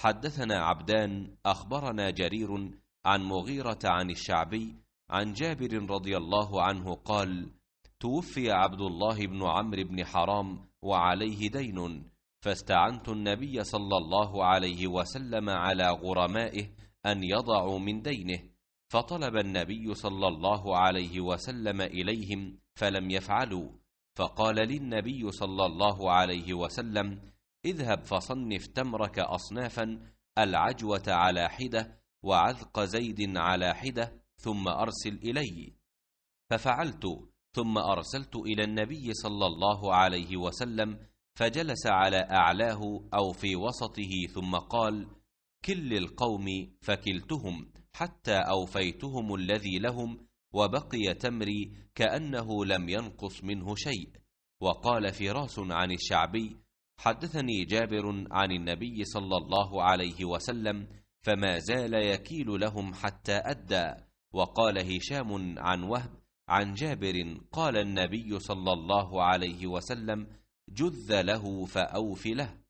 حدثنا عبدان أخبرنا جرير عن مغيرة عن الشعبي عن جابر رضي الله عنه قال توفي عبد الله بن عمرو بن حرام وعليه دين فاستعنت النبي صلى الله عليه وسلم على غرمائه أن يضعوا من دينه فطلب النبي صلى الله عليه وسلم إليهم فلم يفعلوا فقال للنبي صلى الله عليه وسلم اذهب فصنف تمرك أصنافا العجوة على حدة وعذق زيد على حدة ثم أرسل إلي ففعلت ثم أرسلت إلى النبي صلى الله عليه وسلم فجلس على أعلاه أو في وسطه ثم قال كل القوم فكلتهم حتى أوفيتهم الذي لهم وبقي تمري كأنه لم ينقص منه شيء وقال فراس عن الشعبي حدثني جابر عن النبي صلى الله عليه وسلم فما زال يكيل لهم حتى أدى وقال هشام عن وهب عن جابر قال النبي صلى الله عليه وسلم جذ له فأوف له